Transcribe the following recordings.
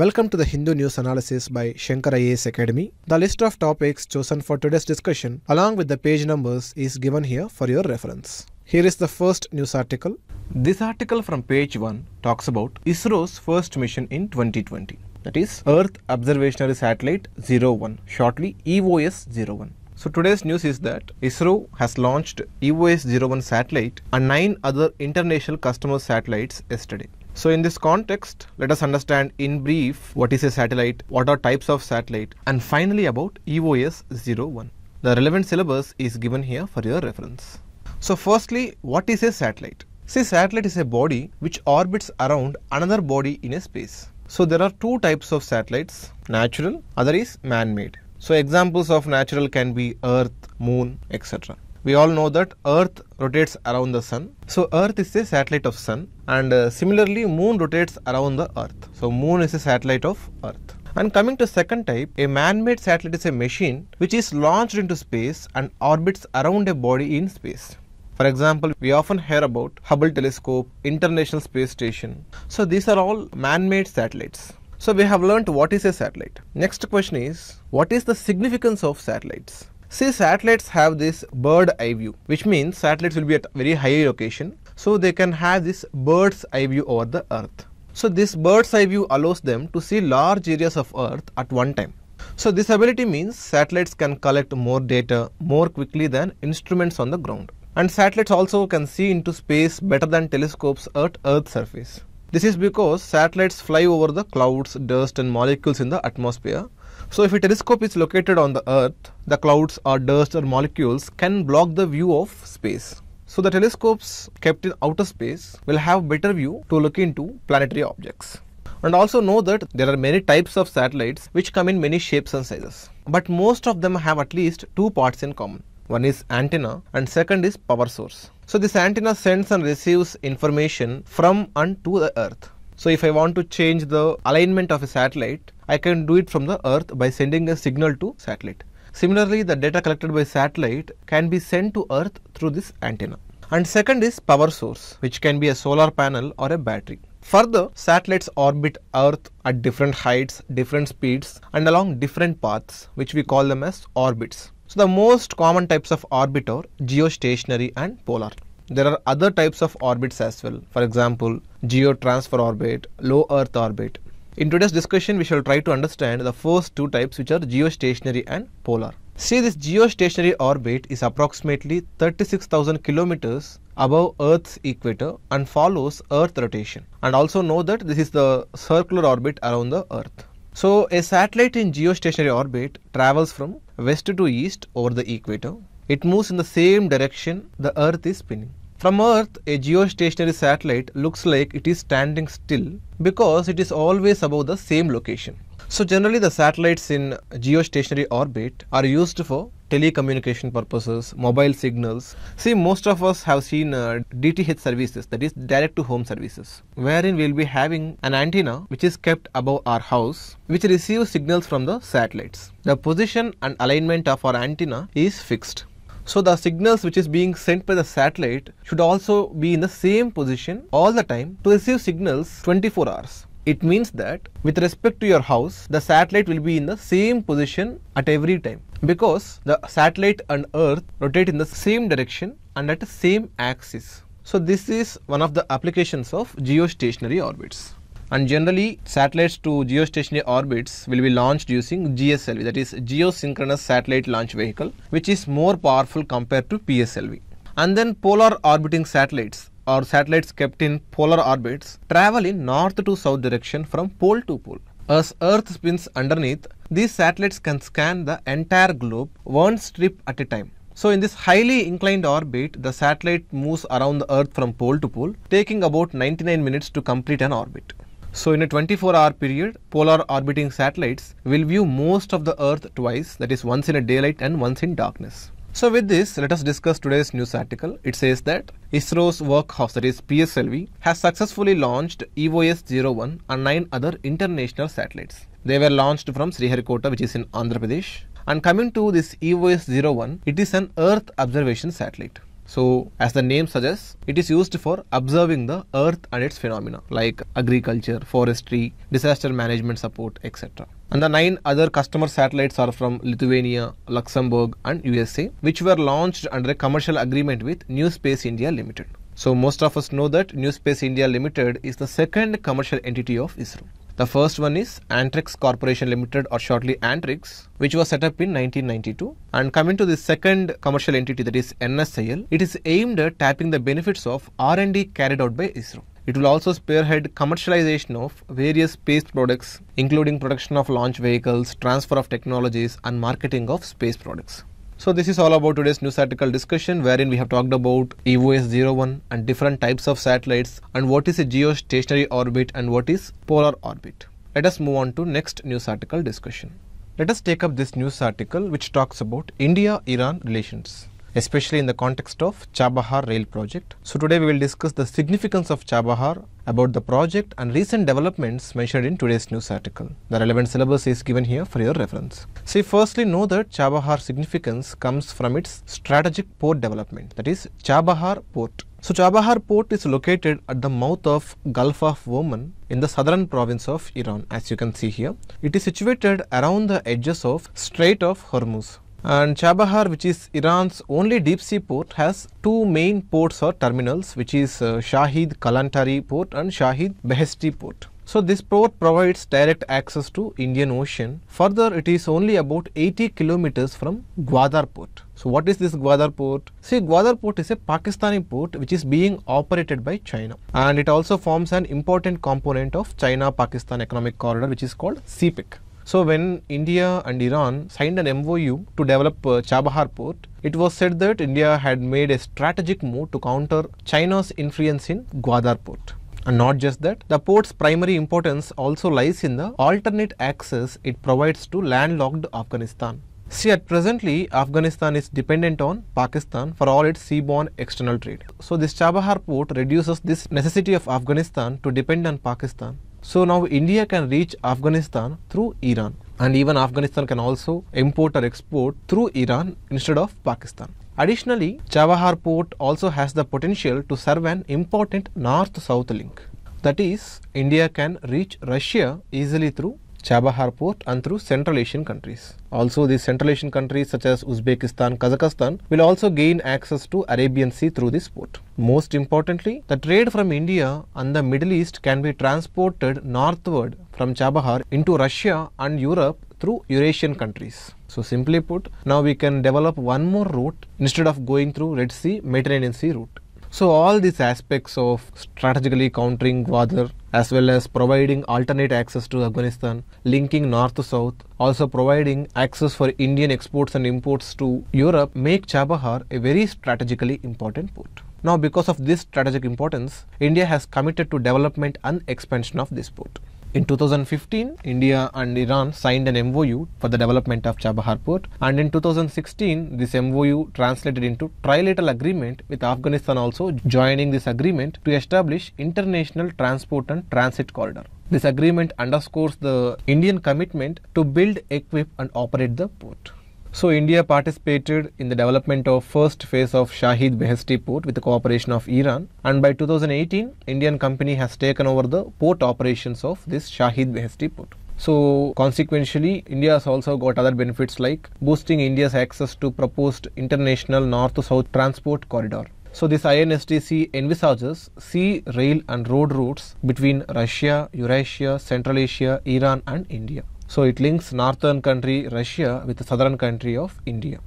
Welcome to the Hindu News Analysis by Shankar IAS Academy. The list of topics chosen for today's discussion along with the page numbers is given here for your reference. Here is the first news article. This article from page 1 talks about ISRO's first mission in 2020 that is Earth Observationary Satellite 01 shortly EOS 01. So today's news is that ISRO has launched EOS-01 satellite and nine other international customer satellites yesterday. So in this context, let us understand in brief what is a satellite, what are types of satellite, and finally about EOS 01. The relevant syllabus is given here for your reference. So firstly, what is a satellite? See, satellite is a body which orbits around another body in a space. So there are two types of satellites, natural, other is man-made. So examples of natural can be Earth, Moon, etc we all know that earth rotates around the sun so earth is a satellite of sun and uh, similarly moon rotates around the earth so moon is a satellite of earth and coming to second type a man-made satellite is a machine which is launched into space and orbits around a body in space for example, we often hear about Hubble telescope, International Space Station. So these are all man-made satellites. So we have learnt what is a satellite. Next question is, what is the significance of satellites? See satellites have this bird eye view which means satellites will be at very high location so they can have this bird's eye view over the earth. So this bird's eye view allows them to see large areas of earth at one time. So this ability means satellites can collect more data more quickly than instruments on the ground. And satellites also can see into space better than telescopes at Earth's surface. This is because satellites fly over the clouds, dust and molecules in the atmosphere so if a telescope is located on the earth, the clouds or dust or molecules can block the view of space. So the telescopes kept in outer space will have better view to look into planetary objects. And also know that there are many types of satellites which come in many shapes and sizes. But most of them have at least two parts in common. One is antenna and second is power source. So this antenna sends and receives information from and to the earth. So if I want to change the alignment of a satellite, I can do it from the earth by sending a signal to satellite. Similarly, the data collected by satellite can be sent to earth through this antenna. And second is power source, which can be a solar panel or a battery. Further, satellites orbit Earth at different heights, different speeds, and along different paths, which we call them as orbits. So, the most common types of orbit are geostationary and polar. There are other types of orbits as well. For example, geotransfer orbit, low earth orbit. In today's discussion, we shall try to understand the first two types which are geostationary and polar. See this geostationary orbit is approximately 36,000 kilometers above Earth's equator and follows Earth rotation. And also know that this is the circular orbit around the Earth. So a satellite in geostationary orbit travels from west to east over the equator it moves in the same direction the Earth is spinning. From Earth, a geostationary satellite looks like it is standing still because it is always above the same location. So generally the satellites in geostationary orbit are used for telecommunication purposes, mobile signals. See, most of us have seen uh, DTH services, that is direct to home services, wherein we'll be having an antenna which is kept above our house, which receives signals from the satellites. The position and alignment of our antenna is fixed. So the signals which is being sent by the satellite should also be in the same position all the time to receive signals 24 hours. It means that with respect to your house, the satellite will be in the same position at every time because the satellite and earth rotate in the same direction and at the same axis. So this is one of the applications of geostationary orbits. And generally, satellites to geostationary orbits will be launched using GSLV, that is Geosynchronous Satellite Launch Vehicle, which is more powerful compared to PSLV. And then polar orbiting satellites or satellites kept in polar orbits travel in north to south direction from pole to pole. As Earth spins underneath, these satellites can scan the entire globe one strip at a time. So in this highly inclined orbit, the satellite moves around the Earth from pole to pole, taking about 99 minutes to complete an orbit. So in a 24 hour period, polar orbiting satellites will view most of the Earth twice, that is once in a daylight and once in darkness. So with this, let us discuss today's news article. It says that ISRO's workhouse, that is PSLV, has successfully launched EOS-01 and nine other international satellites. They were launched from Sriharikota, which is in Andhra Pradesh. And coming to this EOS-01, it is an Earth observation satellite. So, as the name suggests, it is used for observing the earth and its phenomena like agriculture, forestry, disaster management support, etc. And the nine other customer satellites are from Lithuania, Luxembourg, and USA, which were launched under a commercial agreement with New Space India Limited. So, most of us know that New Space India Limited is the second commercial entity of ISRO. The first one is Antrix Corporation Limited or shortly Antrix, which was set up in 1992. And coming to the second commercial entity that is NSIL, it is aimed at tapping the benefits of R&D carried out by ISRO. It will also spearhead commercialization of various space products, including production of launch vehicles, transfer of technologies, and marketing of space products. So this is all about today's news article discussion wherein we have talked about EOS-01 and different types of satellites and what is a geostationary orbit and what is polar orbit. Let us move on to next news article discussion. Let us take up this news article which talks about India-Iran relations especially in the context of Chabahar rail project. So today we will discuss the significance of Chabahar, about the project and recent developments mentioned in today's news article. The relevant syllabus is given here for your reference. See, firstly know that Chabahar significance comes from its strategic port development, that is Chabahar port. So Chabahar port is located at the mouth of Gulf of Oman in the southern province of Iran as you can see here. It is situated around the edges of Strait of Hormuz. And Chabahar, which is Iran's only deep sea port, has two main ports or terminals, which is uh, Shahid Kalantari port and Shahid Behesti port. So this port provides direct access to Indian Ocean. Further, it is only about 80 kilometers from Gwadar port. So what is this Gwadar port? See, Gwadar port is a Pakistani port which is being operated by China. And it also forms an important component of China-Pakistan Economic Corridor, which is called CPEC. So when India and Iran signed an MOU to develop uh, Chabahar port, it was said that India had made a strategic move to counter China's influence in Gwadar port. And not just that, the port's primary importance also lies in the alternate access it provides to landlocked Afghanistan. See, at presently, Afghanistan is dependent on Pakistan for all its seaborne external trade. So, this Chabahar port reduces this necessity of Afghanistan to depend on Pakistan so now India can reach Afghanistan through Iran and even Afghanistan can also import or export through Iran instead of Pakistan. Additionally, Chabahar port also has the potential to serve an important north-south link. That is, India can reach Russia easily through Chabahar port and through Central Asian countries. Also, these Central Asian countries such as Uzbekistan, Kazakhstan will also gain access to Arabian Sea through this port. Most importantly, the trade from India and the Middle East can be transported northward from Chabahar into Russia and Europe through Eurasian countries. So simply put, now we can develop one more route instead of going through Red Sea, Mediterranean Sea route. So all these aspects of strategically countering Gwadar as well as providing alternate access to Afghanistan, linking north to south, also providing access for Indian exports and imports to Europe make Chabahar a very strategically important port. Now because of this strategic importance, India has committed to development and expansion of this port. In 2015, India and Iran signed an MOU for the development of Chabahar port and in 2016, this MOU translated into trilateral agreement with Afghanistan also joining this agreement to establish international transport and transit corridor. This agreement underscores the Indian commitment to build, equip and operate the port. So India participated in the development of first phase of Shahid Behesti port with the cooperation of Iran and by 2018 Indian company has taken over the port operations of this Shahid Behesti port. So consequentially, India has also got other benefits like boosting India's access to proposed international north-south transport corridor. So this INSTC envisages sea, rail and road routes between Russia, Eurasia, Central Asia, Iran and India. So it links northern country Russia with the southern country of India.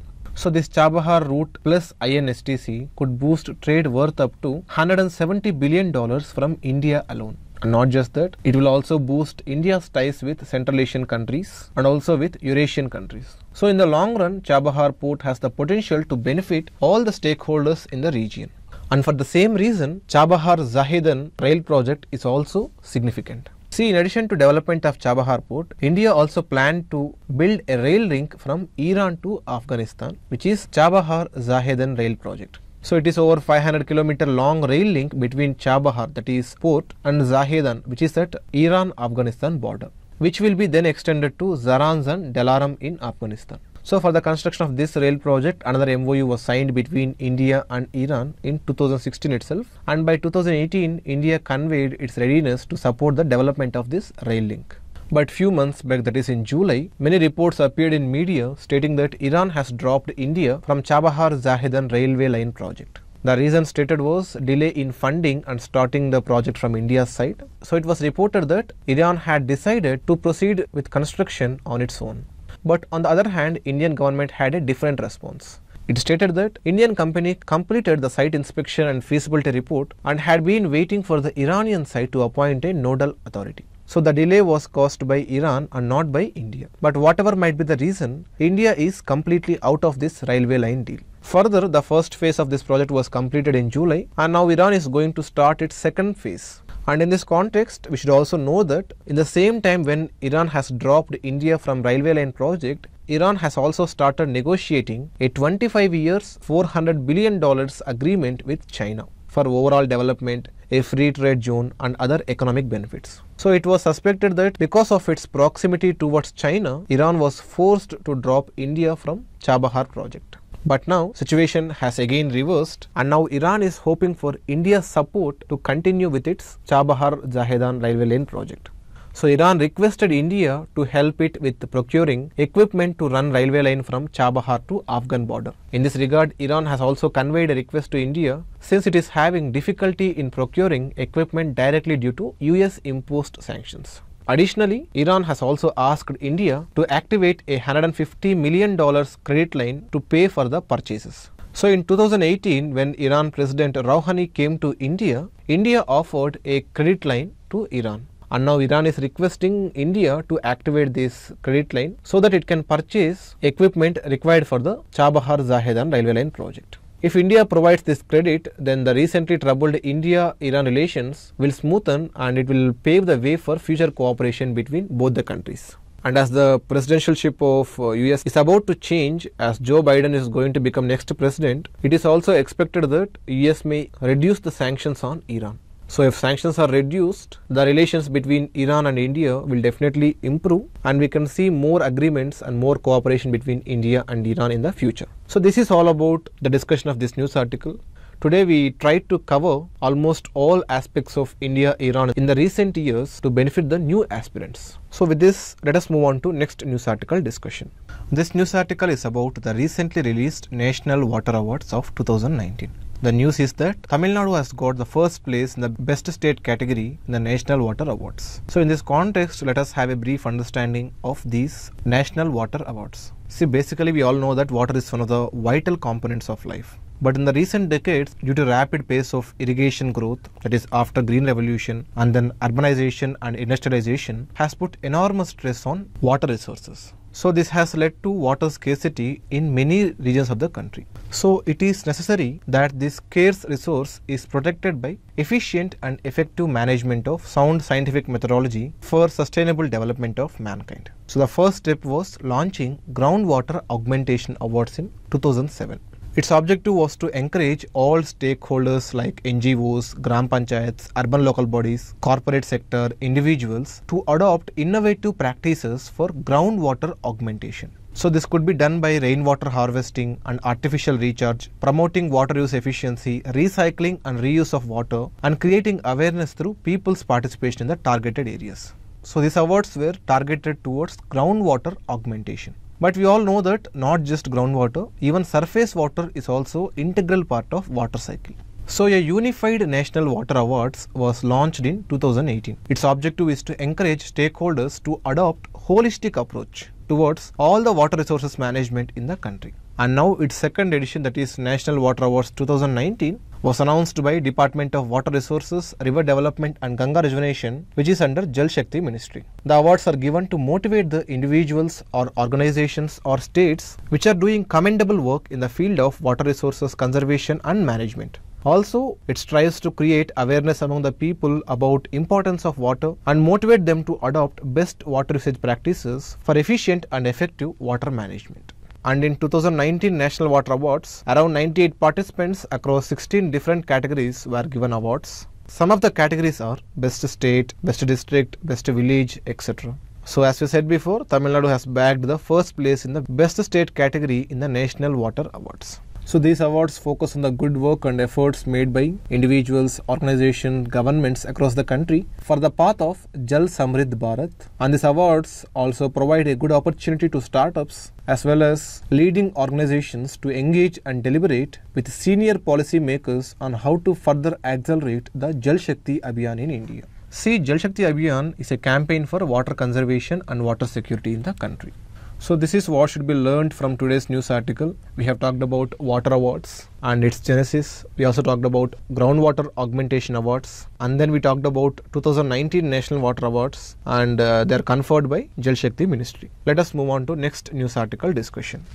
So this Chabahar route plus INSTC could boost trade worth up to 170 billion dollars from India alone. And not just that, it will also boost India's ties with Central Asian countries and also with Eurasian countries. So in the long run, Chabahar port has the potential to benefit all the stakeholders in the region. And for the same reason, Chabahar Zahedan rail project is also significant. See, in addition to development of Chabahar port, India also planned to build a rail link from Iran to Afghanistan, which is Chabahar-Zahedan rail project. So it is over 500 kilometer long rail link between Chabahar, that is port, and Zahedan, which is at Iran-Afghanistan border, which will be then extended to Zaranz and Dalaram in Afghanistan. So for the construction of this rail project, another MOU was signed between India and Iran in 2016 itself. And by 2018, India conveyed its readiness to support the development of this rail link. But few months back, that is in July, many reports appeared in media stating that Iran has dropped India from Chabahar Zahedan railway line project. The reason stated was delay in funding and starting the project from India's side. So it was reported that Iran had decided to proceed with construction on its own. But on the other hand, Indian government had a different response. It stated that Indian company completed the site inspection and feasibility report and had been waiting for the Iranian side to appoint a nodal authority. So the delay was caused by Iran and not by India. But whatever might be the reason, India is completely out of this railway line deal. Further, the first phase of this project was completed in July and now Iran is going to start its second phase and in this context, we should also know that in the same time when Iran has dropped India from railway line project, Iran has also started negotiating a 25 years $400 billion agreement with China for overall development, a free trade zone and other economic benefits. So it was suspected that because of its proximity towards China, Iran was forced to drop India from Chabahar project. But now situation has again reversed and now Iran is hoping for India's support to continue with its Chabahar-Zahedan railway lane project. So Iran requested India to help it with procuring equipment to run railway line from Chabahar to Afghan border. In this regard, Iran has also conveyed a request to India since it is having difficulty in procuring equipment directly due to US imposed sanctions. Additionally, Iran has also asked India to activate a $150 million credit line to pay for the purchases. So in 2018, when Iran President Rouhani came to India, India offered a credit line to Iran. And now Iran is requesting India to activate this credit line so that it can purchase equipment required for the Chabahar Zahedan railway line project. If India provides this credit, then the recently troubled India-Iran relations will smoothen and it will pave the way for future cooperation between both the countries. And as the presidentialship of US uh, is about to change as Joe Biden is going to become next president, it is also expected that US may reduce the sanctions on Iran. So, if sanctions are reduced, the relations between Iran and India will definitely improve and we can see more agreements and more cooperation between India and Iran in the future. So, this is all about the discussion of this news article. Today we tried to cover almost all aspects of India-Iran in the recent years to benefit the new aspirants. So with this, let us move on to next news article discussion. This news article is about the recently released National Water Awards of 2019. The news is that Tamil Nadu has got the first place in the best state category in the National Water Awards. So in this context, let us have a brief understanding of these National Water Awards. See, basically we all know that water is one of the vital components of life. But in the recent decades, due to rapid pace of irrigation growth, that is after Green Revolution and then urbanization and industrialization, has put enormous stress on water resources. So this has led to water scarcity in many regions of the country. So it is necessary that this scarce resource is protected by efficient and effective management of sound scientific methodology for sustainable development of mankind. So the first step was launching groundwater augmentation awards in 2007. Its objective was to encourage all stakeholders like NGOs, gram panchayats, urban local bodies, corporate sector, individuals to adopt innovative practices for groundwater augmentation. So this could be done by rainwater harvesting and artificial recharge, promoting water use efficiency, recycling and reuse of water and creating awareness through people's participation in the targeted areas. So these awards were targeted towards groundwater augmentation. But we all know that not just groundwater, even surface water is also integral part of water cycle. So a unified national water awards was launched in 2018. Its objective is to encourage stakeholders to adopt holistic approach towards all the water resources management in the country. And now its second edition that is National Water Awards 2019 was announced by Department of Water Resources, River Development and Ganga Rejuvenation, which is under Jal Shakti Ministry. The awards are given to motivate the individuals or organizations or states which are doing commendable work in the field of water resources conservation and management. Also, it strives to create awareness among the people about importance of water and motivate them to adopt best water usage practices for efficient and effective water management and in 2019 National Water Awards, around 98 participants across 16 different categories were given awards. Some of the categories are Best State, Best District, Best Village, etc. So as we said before, Tamil Nadu has bagged the first place in the Best State category in the National Water Awards. So these awards focus on the good work and efforts made by individuals, organizations, governments across the country for the path of Jal Samrid Bharat. And these awards also provide a good opportunity to startups as well as leading organizations to engage and deliberate with senior policymakers on how to further accelerate the Jal Shakti Abhiyan in India. See, Jal Shakti Abhiyan is a campaign for water conservation and water security in the country. So this is what should be learned from today's news article. We have talked about water awards and its genesis. We also talked about groundwater augmentation awards and then we talked about 2019 National Water Awards and uh, they are conferred by Jal Shakti Ministry. Let us move on to next news article discussion.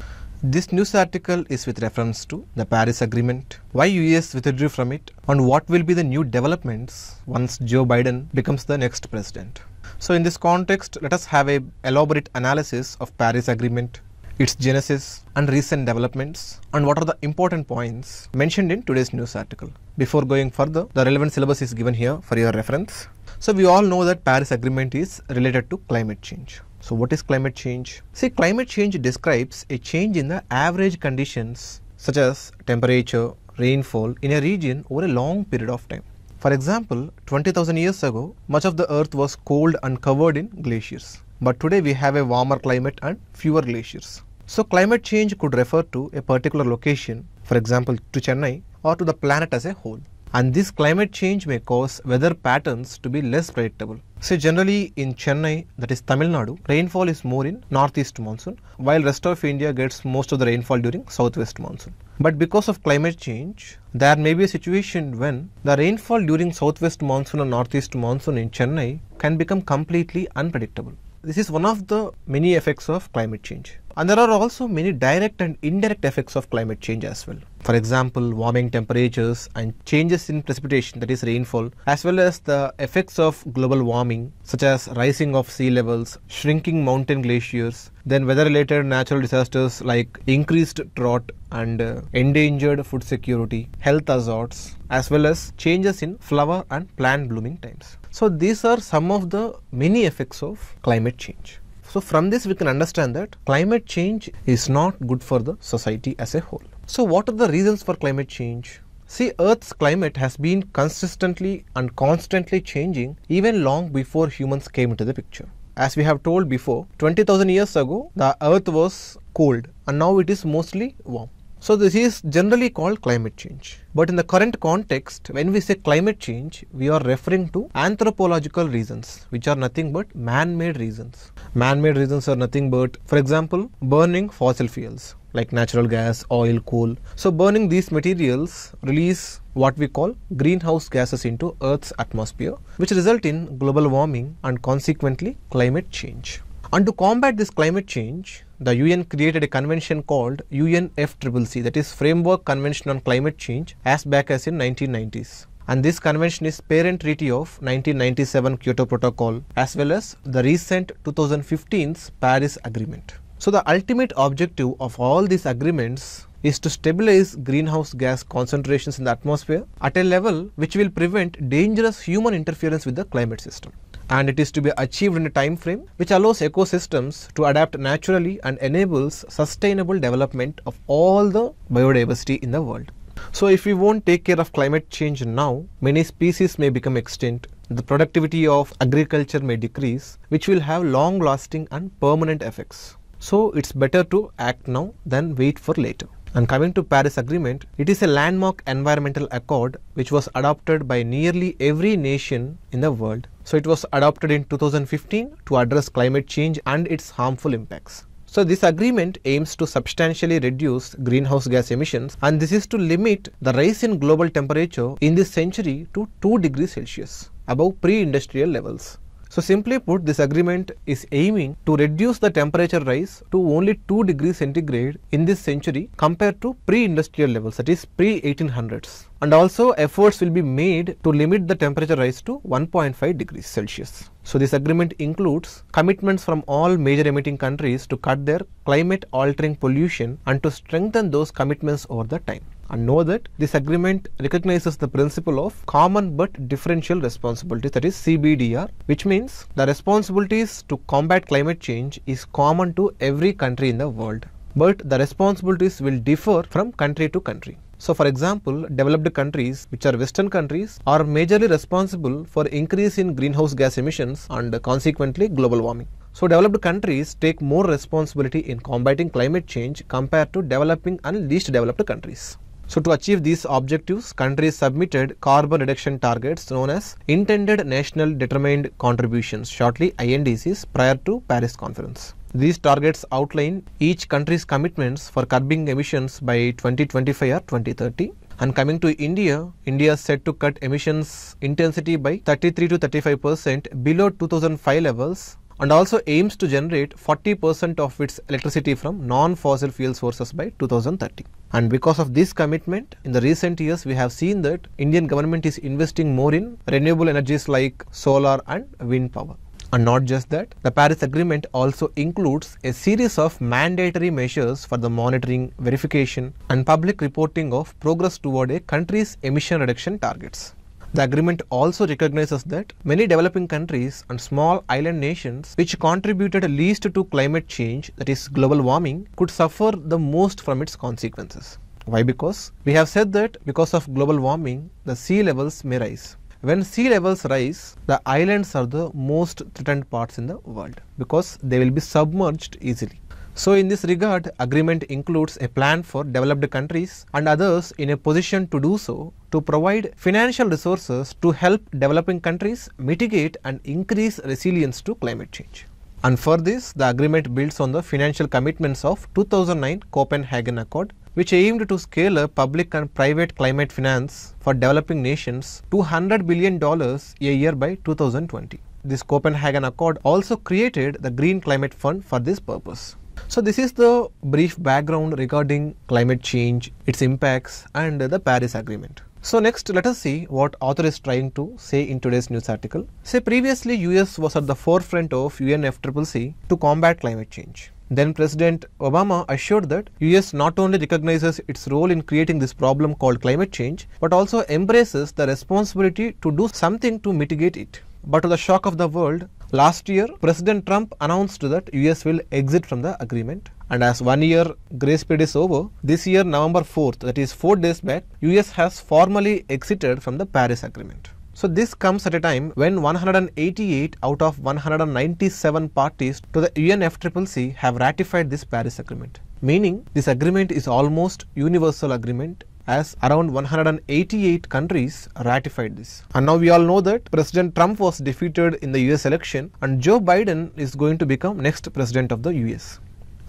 This news article is with reference to the Paris Agreement, why US withdrew from it and what will be the new developments once Joe Biden becomes the next president. So in this context, let us have a elaborate analysis of Paris Agreement, its genesis and recent developments and what are the important points mentioned in today's news article. Before going further, the relevant syllabus is given here for your reference. So we all know that Paris Agreement is related to climate change. So what is climate change? See, climate change describes a change in the average conditions such as temperature, rainfall in a region over a long period of time. For example, 20,000 years ago, much of the earth was cold and covered in glaciers. But today we have a warmer climate and fewer glaciers. So climate change could refer to a particular location, for example to Chennai or to the planet as a whole and this climate change may cause weather patterns to be less predictable. So generally in Chennai, that is Tamil Nadu, rainfall is more in northeast monsoon, while rest of India gets most of the rainfall during southwest monsoon. But because of climate change, there may be a situation when the rainfall during southwest monsoon or northeast monsoon in Chennai can become completely unpredictable. This is one of the many effects of climate change. And there are also many direct and indirect effects of climate change as well. For example, warming temperatures and changes in precipitation, that is rainfall, as well as the effects of global warming, such as rising of sea levels, shrinking mountain glaciers, then weather related natural disasters like increased drought and uh, endangered food security, health hazards, as well as changes in flower and plant blooming times. So, these are some of the many effects of climate change. So, from this we can understand that climate change is not good for the society as a whole. So, what are the reasons for climate change? See, Earth's climate has been consistently and constantly changing even long before humans came into the picture. As we have told before, 20,000 years ago, the Earth was cold and now it is mostly warm. So, this is generally called climate change. But in the current context, when we say climate change, we are referring to anthropological reasons, which are nothing but man-made reasons. Man-made reasons are nothing but, for example, burning fossil fuels like natural gas, oil, coal. So burning these materials release what we call greenhouse gases into Earth's atmosphere, which result in global warming and consequently climate change. And to combat this climate change, the UN created a convention called UNFCCC that is Framework Convention on Climate Change as back as in 1990s and this convention is parent treaty of 1997 Kyoto Protocol as well as the recent 2015 Paris Agreement. So the ultimate objective of all these agreements is to stabilize greenhouse gas concentrations in the atmosphere at a level which will prevent dangerous human interference with the climate system and it is to be achieved in a time frame which allows ecosystems to adapt naturally and enables sustainable development of all the biodiversity in the world. So if we won't take care of climate change now, many species may become extinct, the productivity of agriculture may decrease, which will have long lasting and permanent effects. So it's better to act now than wait for later. And coming to Paris Agreement, it is a landmark environmental accord which was adopted by nearly every nation in the world. So it was adopted in 2015 to address climate change and its harmful impacts. So this agreement aims to substantially reduce greenhouse gas emissions and this is to limit the rise in global temperature in this century to 2 degrees Celsius above pre-industrial levels. So simply put, this agreement is aiming to reduce the temperature rise to only 2 degrees centigrade in this century compared to pre-industrial levels, that is pre-1800s. And also efforts will be made to limit the temperature rise to 1.5 degrees Celsius. So this agreement includes commitments from all major emitting countries to cut their climate altering pollution and to strengthen those commitments over the time. And know that this agreement recognizes the principle of common but differential responsibilities, that is CBDR, which means the responsibilities to combat climate change is common to every country in the world, but the responsibilities will differ from country to country. So for example, developed countries, which are Western countries, are majorly responsible for increase in greenhouse gas emissions and consequently global warming. So developed countries take more responsibility in combating climate change compared to developing and least developed countries. So to achieve these objectives, countries submitted carbon reduction targets known as Intended National Determined Contributions, shortly INDCs, prior to Paris Conference. These targets outline each country's commitments for curbing emissions by 2025 or 2030. And coming to India, India is set to cut emissions intensity by 33 to 35 percent below 2005 levels and also aims to generate 40% of its electricity from non-fossil fuel sources by 2030. And because of this commitment, in the recent years, we have seen that Indian government is investing more in renewable energies like solar and wind power. And not just that, the Paris Agreement also includes a series of mandatory measures for the monitoring, verification, and public reporting of progress toward a country's emission reduction targets. The agreement also recognizes that many developing countries and small island nations which contributed least to climate change, that is global warming, could suffer the most from its consequences. Why? Because we have said that because of global warming, the sea levels may rise. When sea levels rise, the islands are the most threatened parts in the world because they will be submerged easily. So in this regard, agreement includes a plan for developed countries and others in a position to do so to provide financial resources to help developing countries mitigate and increase resilience to climate change. And for this, the agreement builds on the financial commitments of 2009 Copenhagen Accord which aimed to scale up public and private climate finance for developing nations to $100 billion a year by 2020. This Copenhagen Accord also created the Green Climate Fund for this purpose. So this is the brief background regarding climate change, its impacts and the Paris Agreement. So next let us see what author is trying to say in today's news article. Say previously US was at the forefront of UNFCCC to combat climate change. Then President Obama assured that US not only recognizes its role in creating this problem called climate change, but also embraces the responsibility to do something to mitigate it. But to the shock of the world, last year President Trump announced that US will exit from the agreement. And as one year grace period is over, this year November 4th, that is 4 days back, US has formally exited from the Paris Agreement. So this comes at a time when 188 out of 197 parties to the UNFCCC have ratified this Paris Agreement. Meaning this agreement is almost universal agreement as around 188 countries ratified this. And now we all know that President Trump was defeated in the US election and Joe Biden is going to become next president of the US.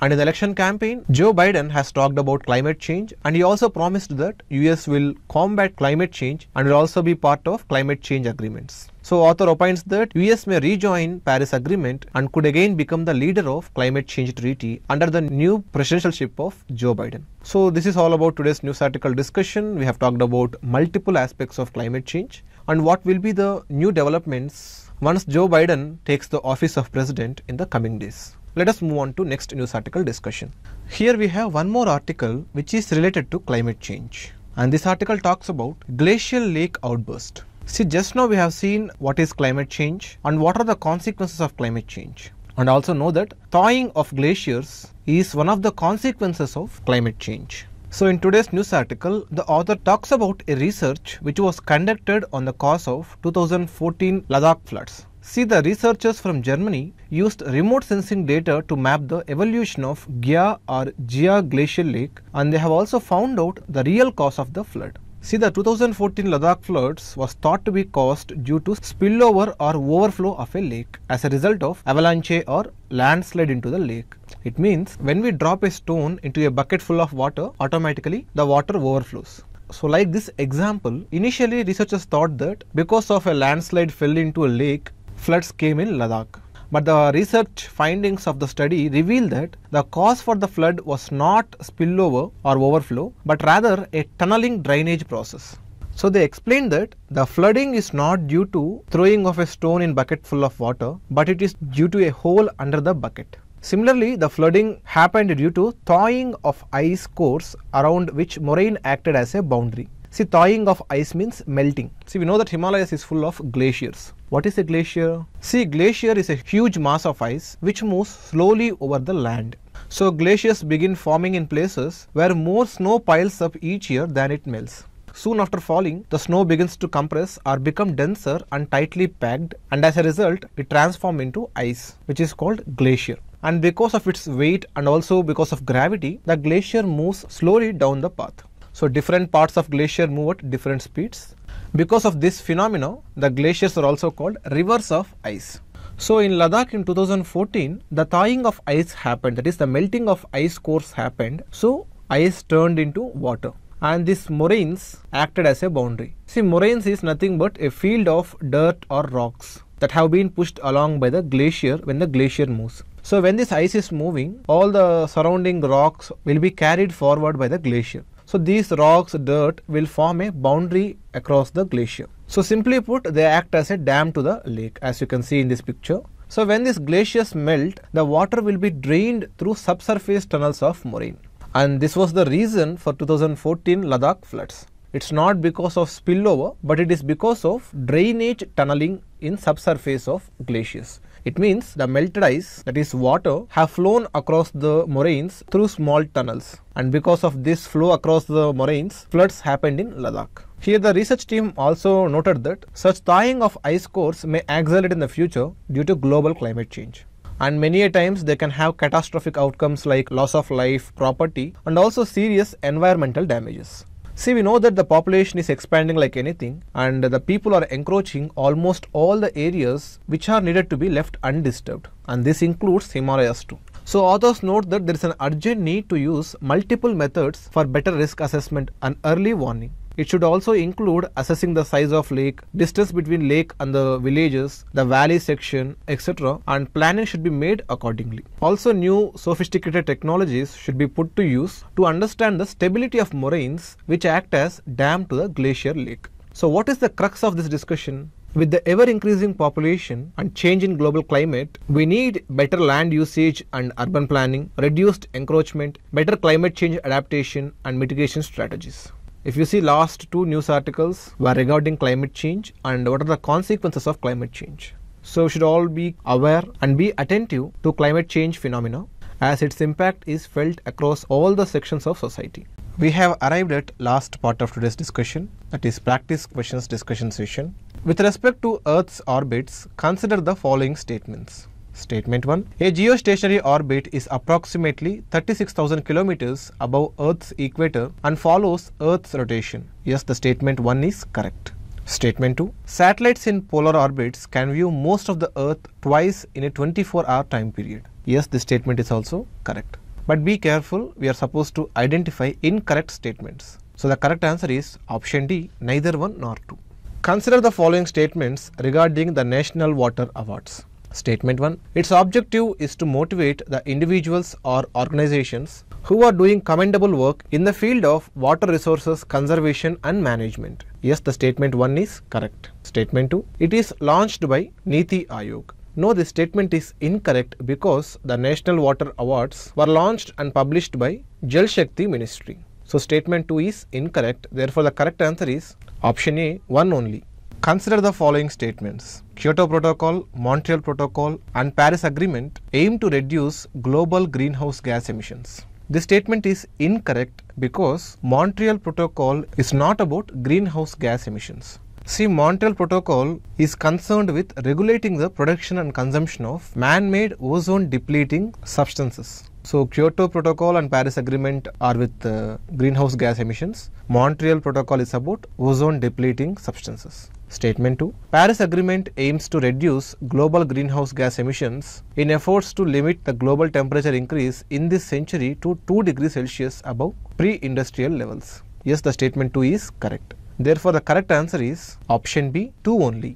And in the election campaign, Joe Biden has talked about climate change and he also promised that US will combat climate change and will also be part of climate change agreements. So author opines that US may rejoin Paris Agreement and could again become the leader of climate change treaty under the new presidentialship of Joe Biden. So this is all about today's news article discussion. We have talked about multiple aspects of climate change and what will be the new developments once Joe Biden takes the office of president in the coming days. Let us move on to next news article discussion. Here we have one more article which is related to climate change. And this article talks about glacial lake outburst. See, just now we have seen what is climate change and what are the consequences of climate change. And also know that thawing of glaciers is one of the consequences of climate change. So in today's news article, the author talks about a research which was conducted on the cause of 2014 Ladakh floods. See, the researchers from Germany used remote sensing data to map the evolution of Gia or Gia glacial lake and they have also found out the real cause of the flood. See, the 2014 Ladakh floods was thought to be caused due to spillover or overflow of a lake as a result of avalanche or landslide into the lake. It means when we drop a stone into a bucket full of water, automatically the water overflows. So like this example, initially researchers thought that because of a landslide fell into a lake, floods came in Ladakh. But the research findings of the study reveal that the cause for the flood was not spillover or overflow, but rather a tunneling drainage process. So they explained that the flooding is not due to throwing of a stone in bucket full of water, but it is due to a hole under the bucket. Similarly, the flooding happened due to thawing of ice cores around which moraine acted as a boundary. See, thawing of ice means melting. See, we know that Himalayas is full of glaciers. What is a glacier? See, glacier is a huge mass of ice which moves slowly over the land. So, glaciers begin forming in places where more snow piles up each year than it melts. Soon after falling, the snow begins to compress or become denser and tightly packed and as a result, it transforms into ice, which is called glacier. And because of its weight and also because of gravity, the glacier moves slowly down the path. So different parts of glacier move at different speeds. Because of this phenomena, the glaciers are also called rivers of ice. So in Ladakh in 2014, the thawing of ice happened, that is the melting of ice cores happened. So ice turned into water and these moraines acted as a boundary. See moraines is nothing but a field of dirt or rocks that have been pushed along by the glacier when the glacier moves. So when this ice is moving, all the surrounding rocks will be carried forward by the glacier. So these rocks, dirt will form a boundary across the glacier. So simply put, they act as a dam to the lake as you can see in this picture. So when these glaciers melt, the water will be drained through subsurface tunnels of moraine. And this was the reason for 2014 Ladakh floods. It's not because of spillover, but it is because of drainage tunneling in subsurface of glaciers. It means the melted ice, that is water, have flown across the moraines through small tunnels. And because of this flow across the moraines, floods happened in Ladakh. Here, the research team also noted that such thawing of ice cores may accelerate in the future due to global climate change and many a times they can have catastrophic outcomes like loss of life, property, and also serious environmental damages. See, we know that the population is expanding like anything and the people are encroaching almost all the areas which are needed to be left undisturbed and this includes Himalayas too. So authors note that there is an urgent need to use multiple methods for better risk assessment and early warning. It should also include assessing the size of lake, distance between lake and the villages, the valley section, etc. and planning should be made accordingly. Also new sophisticated technologies should be put to use to understand the stability of moraines which act as dam to the glacier lake. So what is the crux of this discussion? With the ever increasing population and change in global climate, we need better land usage and urban planning, reduced encroachment, better climate change adaptation and mitigation strategies. If you see last two news articles were regarding climate change and what are the consequences of climate change. So should all be aware and be attentive to climate change phenomena as its impact is felt across all the sections of society. We have arrived at last part of today's discussion that is practice questions discussion session. With respect to Earth's orbits, consider the following statements. Statement 1. A geostationary orbit is approximately 36,000 kilometers above Earth's equator and follows Earth's rotation. Yes, the statement 1 is correct. Statement 2. Satellites in polar orbits can view most of the Earth twice in a 24-hour time period. Yes, this statement is also correct. But be careful, we are supposed to identify incorrect statements. So the correct answer is option D, neither 1 nor 2. Consider the following statements regarding the National Water Awards. Statement 1. Its objective is to motivate the individuals or organizations who are doing commendable work in the field of water resources conservation and management. Yes, the statement 1 is correct. Statement 2. It is launched by Niti Ayog. No, this statement is incorrect because the National Water Awards were launched and published by Jal Shakti Ministry. So, statement 2 is incorrect. Therefore, the correct answer is option A, 1 only. Consider the following statements. Kyoto Protocol, Montreal Protocol and Paris Agreement aim to reduce global greenhouse gas emissions. This statement is incorrect because Montreal Protocol is not about greenhouse gas emissions. See, Montreal Protocol is concerned with regulating the production and consumption of man-made ozone-depleting substances. So, Kyoto Protocol and Paris Agreement are with uh, greenhouse gas emissions. Montreal Protocol is about ozone-depleting substances. Statement 2. Paris Agreement aims to reduce global greenhouse gas emissions in efforts to limit the global temperature increase in this century to 2 degrees Celsius above pre-industrial levels. Yes, the statement 2 is correct. Therefore, the correct answer is option B, 2 only.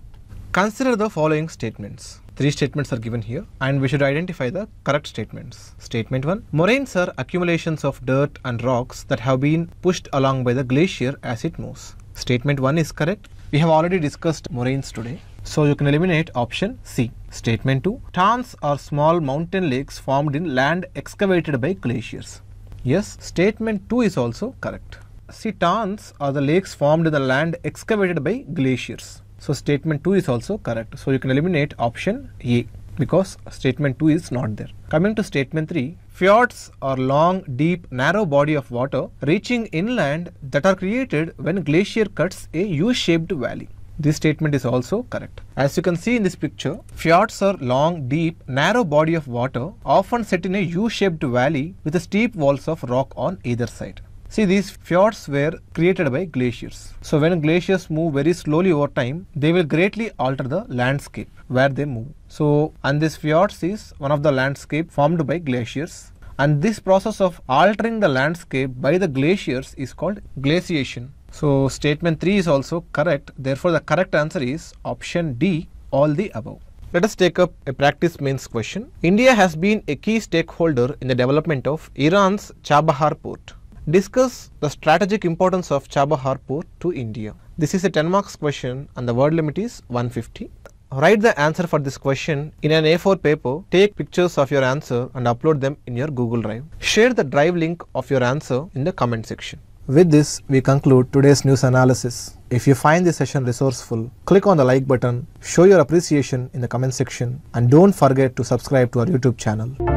Consider the following statements. Three statements are given here and we should identify the correct statements. Statement 1. Moraines are accumulations of dirt and rocks that have been pushed along by the glacier as it moves. Statement 1 is correct. We have already discussed moraines today. So you can eliminate option C. Statement 2. Tarns are small mountain lakes formed in land excavated by glaciers. Yes, statement 2 is also correct. See, tarns are the lakes formed in the land excavated by glaciers. So statement 2 is also correct. So you can eliminate option A because statement 2 is not there. Coming to statement 3, fjords are long, deep, narrow body of water reaching inland that are created when glacier cuts a U-shaped valley. This statement is also correct. As you can see in this picture, fjords are long, deep, narrow body of water often set in a U-shaped valley with steep walls of rock on either side. See, these fjords were created by glaciers. So when glaciers move very slowly over time, they will greatly alter the landscape where they move. So, and this fjords is one of the landscape formed by glaciers and this process of altering the landscape by the glaciers is called glaciation. So, statement 3 is also correct. Therefore, the correct answer is option D, all the above. Let us take up a practice mains question. India has been a key stakeholder in the development of Iran's Chabahar port. Discuss the strategic importance of Chabahar port to India. This is a 10 marks question and the word limit is 150. Write the answer for this question in an A4 paper, take pictures of your answer and upload them in your Google Drive. Share the drive link of your answer in the comment section. With this, we conclude today's news analysis. If you find this session resourceful, click on the like button, show your appreciation in the comment section and don't forget to subscribe to our YouTube channel.